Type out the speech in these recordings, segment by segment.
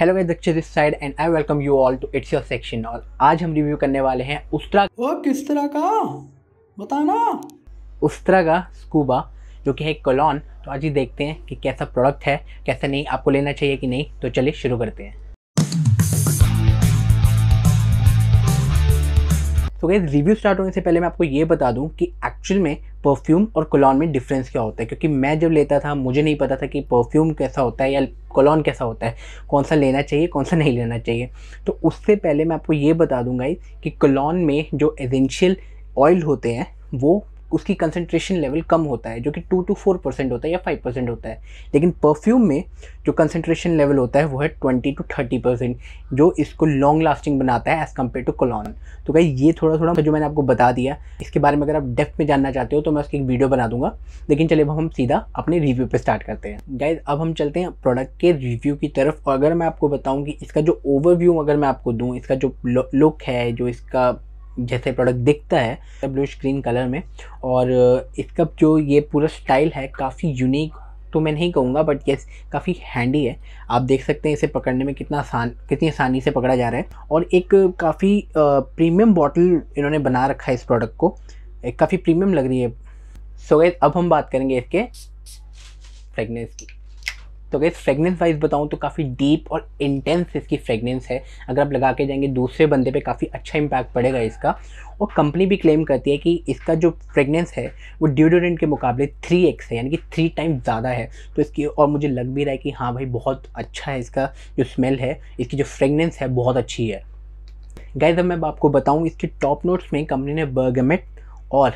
hello guys this side and I welcome you all to it's your section और आज हम review करने वाले हैं उस्तरा वो किस तरह का बताना उस्तरा का स्कूबा जो कि है कॉलोन तो आज ही देखते हैं कि कैसा प्रोडक्ट है कैसा नहीं आपको लेना चाहिए कि नहीं तो चलिए शुरू करते हैं तो गैस रिव्यू स्टार्ट होने से पहले मैं आपको ये बता दूं कि एक्चुअल में परफ्यूम और कोलॉन में डिफरेंस क्या होता है क्योंकि मैं जब लेता था मुझे नहीं पता था कि परफ्यूम कैसा होता है या कोलॉन कैसा होता है कौन सा लेना चाहिए कौन सा नहीं लेना चाहिए तो उससे पहले मैं आपको ये बता दूँगा कि कोलॉन में जो एजेंशियल ऑयल होते हैं वो उसकी कंसनट्रेशन लेवल कम होता है जो कि टू टू फोर परसेंट होता है या फाइव परसेंट होता है लेकिन परफ्यूम में जो कंसनट्रेशन लेवल होता है वो है ट्वेंटी टू थर्टी परसेंट जो इसको लॉन्ग लास्टिंग बनाता है एज़ कम्पेयर टू कलॉन तो भाई ये थोड़ा थोड़ा जो मैंने आपको बता दिया इसके बारे में अगर आप डेप्थ में जानना चाहते हो तो मैं उसकी एक वीडियो बना दूंगा लेकिन चलिए अब हम सीधा अपने रिव्यू पर स्टार्ट करते हैं गाइज अब हम चलते हैं प्रोडक्ट के रिव्यू की तरफ और अगर मैं आपको बताऊँ कि इसका जो ओवरव्यू अगर मैं आपको दूँ इसका जो लुक है जो इसका जैसे प्रोडक्ट दिखता है ब्लू स्क्रीन कलर में और इसका जो ये पूरा स्टाइल है काफ़ी यूनिक तो मैं नहीं कहूँगा बट ये काफ़ी हैंडी है आप देख सकते हैं इसे पकड़ने में कितना आसान कितनी आसानी से पकड़ा जा रहा है और एक काफ़ी प्रीमियम बॉटल इन्होंने बना रखा है इस प्रोडक्ट को काफ़ी प्रीमियम लग रही है सो so, अब हम बात करेंगे इसके फ्रेगनेंस की तो अगर फ्रेगनेंस वाइज बताऊँ तो काफ़ी डीप और इंटेंस इसकी फ्रेगनेंस है अगर आप लगा के जाएंगे दूसरे बंदे पे काफ़ी अच्छा इम्पैक्ट पड़ेगा इसका और कंपनी भी क्लेम करती है कि इसका जो फ्रेगनेंस है वो ड्यूडोरेंट के मुकाबले थ्री एक्स है यानी कि थ्री टाइम ज़्यादा है तो इसकी और मुझे लग भी रहा है कि हाँ भाई बहुत अच्छा है इसका जो स्मेल है इसकी जो फ्रेगनेंस है बहुत अच्छी है गाइज अब मैं आपको बताऊँ इसके टॉप नोट्स में कंपनी ने बर्गमेट और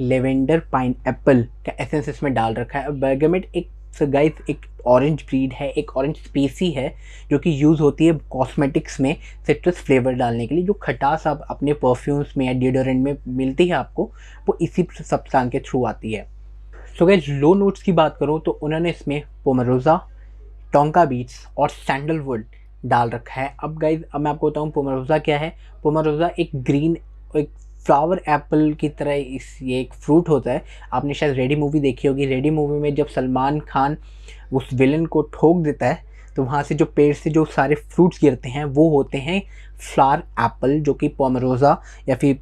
लेवेंडर पाइन एप्पल का एसेंस इसमें डाल रखा है और बर्गमेट एक सो so गाइस एक ऑरेंज ब्रीड है एक ऑरेंज स्पेसी है जो कि यूज़ होती है कॉस्मेटिक्स में सिट्रस फ्लेवर डालने के लिए जो खटास आप अपने परफ्यूम्स में या डिओडोरेंट में मिलती है आपको वो इसी सब्सान के थ्रू आती है सो गाइस लो नोट्स की बात करूँ तो उन्होंने इसमें पोमरोज़ा टोंका बीट्स और सैंडलवुड डाल रखा है अब गाइज अब मैं आपको बताऊँ पोमरोज़ा क्या है पोमरोज़ा एक ग्रीन एक फ्लावर एप्पल की तरह इस ये एक फ्रूट होता है आपने शायद रेडी मूवी देखी होगी रेडी मूवी में जब सलमान खान उस विलन को ठोक देता है तो वहाँ से जो पेड़ से जो सारे फ्रूट्स गिरते हैं वो होते हैं फ्लावर एप्पल जो कि पोमरोज़ा या फिर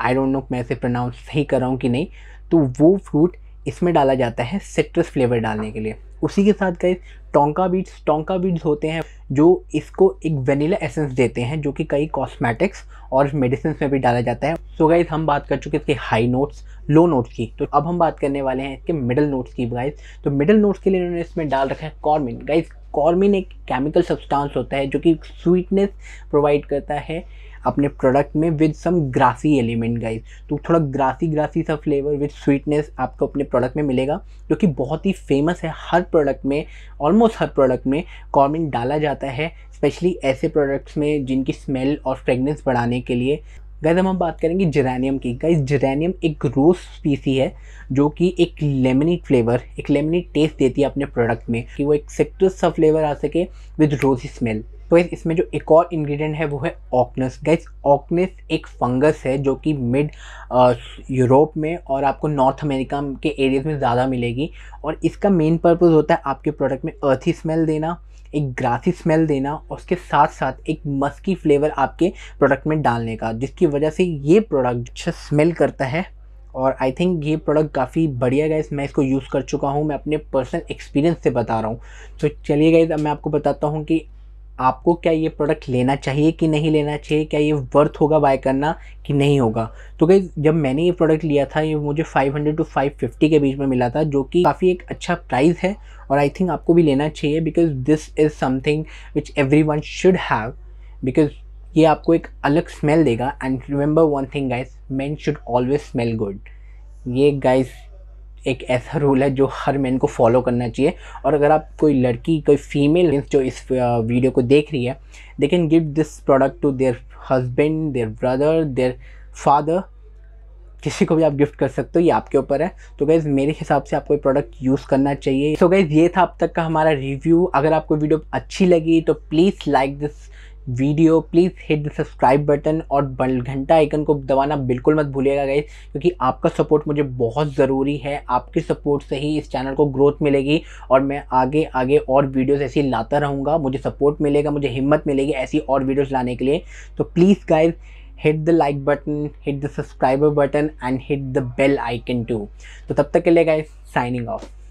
आई डोंट नो मैं इसे प्रोनाउंस सही कर रहा हूँ कि नहीं तो वो फ्रूट इसमें डाला जाता है सिट्रस फ्लेवर डालने के लिए उसी के साथ कई टोंका बीट्स टोंका बीट्स होते हैं जो इसको एक वनीला एसेंस देते हैं जो कि कई कॉस्मेटिक्स और मेडिसिन में भी डाला जाता है सो so गाइज हम बात कर चुके इसके हाई नोट्स लो नोट्स की तो अब हम बात करने वाले हैं इसके मिडिल नोट्स की गाइज तो मिडिल नोट्स के लिए इन्होंने इसमें डाल रखा है कॉर्मिन गाइज कॉर्मिन एक केमिकल सब्सटेंस होता है जो कि स्वीटनेस प्रोवाइड करता है अपने प्रोडक्ट में with some grassy element guys तो थोड़ा ग्रासी ग्रासी सा फ्लेवर विद स्वीटनेस आपको अपने प्रोडक्ट में मिलेगा जो कि बहुत ही फेमस है हर प्रोडक्ट में ऑलमोस्ट हर प्रोडक्ट में कॉर्मिन डाला जाता है स्पेशली ऐसे प्रोडक्ट्स में जिनकी स्मेल और फ्रेगनेंस बढ़ाने के लिए गैज हम हम बात करेंगे जेरानियम की गाइज जेरानियम एक रोज स्पीसी है जो कि एक लेमनेट फ्लेवर एक लेमनेट टेस्ट देती है अपने प्रोडक्ट में कि वो एक सेक्ट्रस सा फ्लेवर आ सके विद रोजी स्मेल तो इस इसमें जो एक और इंग्रेडिएंट है वो है ऑकनस गैस ऑकनस एक फंगस है जो कि मिड यूरोप में और आपको नॉर्थ अमेरिका के एरियाज में ज़्यादा मिलेगी और इसका मेन पर्पज़ होता है आपके प्रोडक्ट में अर्थी स्मेल देना एक ग्रासी स्मेल देना और उसके साथ साथ एक मस्की फ्लेवर आपके प्रोडक्ट में डालने का जिसकी वजह से ये प्रोडक्ट अच्छा स्मेल करता है और आई थिंक ये प्रोडक्ट काफ़ी बढ़िया गैस मैं इसको यूज़ कर चुका हूँ मैं अपने पर्सनल एक्सपीरियंस से बता रहा हूँ तो चलिए गाइस अब मैं आपको बताता हूँ कि आपको क्या ये प्रोडक्ट लेना चाहिए कि नहीं लेना चाहिए क्या ये वर्थ होगा बाय करना कि नहीं होगा तो गई जब मैंने ये प्रोडक्ट लिया था ये मुझे 500 टू 550 के बीच में मिला था जो कि काफ़ी एक अच्छा प्राइस है और आई थिंक आपको भी लेना चाहिए because this is something which every one should have because ये आपको एक अलग स्मेल देगा and remember one thing guys man should always smell good ये गाइज एक ऐसा रूल है जो हर मैन को फॉलो करना चाहिए और अगर आप कोई लड़की कोई फीमेल जो इस वीडियो को देख रही है they can give this product to their husband their brother their father किसी को भी आप गिफ्ट कर सकते हो ये आपके ऊपर है तो गैज़ मेरे हिसाब से आपको ये प्रोडक्ट यूज़ करना चाहिए सो so गैज़ ये था अब तक का हमारा रिव्यू अगर आपको वीडियो अच्छी लगी तो please like this video please hit the subscribe button और बल घंटा आइकन को दबाना बिल्कुल मत भूलिएगा गाइज क्योंकि आपका सपोर्ट मुझे बहुत ज़रूरी है आपके सपोर्ट से ही इस चैनल को ग्रोथ मिलेगी और मैं आगे आगे और वीडियोस ऐसी लाता रहूँगा मुझे सपोर्ट मिलेगा मुझे हिम्मत मिलेगी ऐसी और वीडियोस लाने के लिए तो please guys hit the like button hit the subscriber button and hit the bell icon to तो तब तक के लिए गाइज साइनिंग ऑफ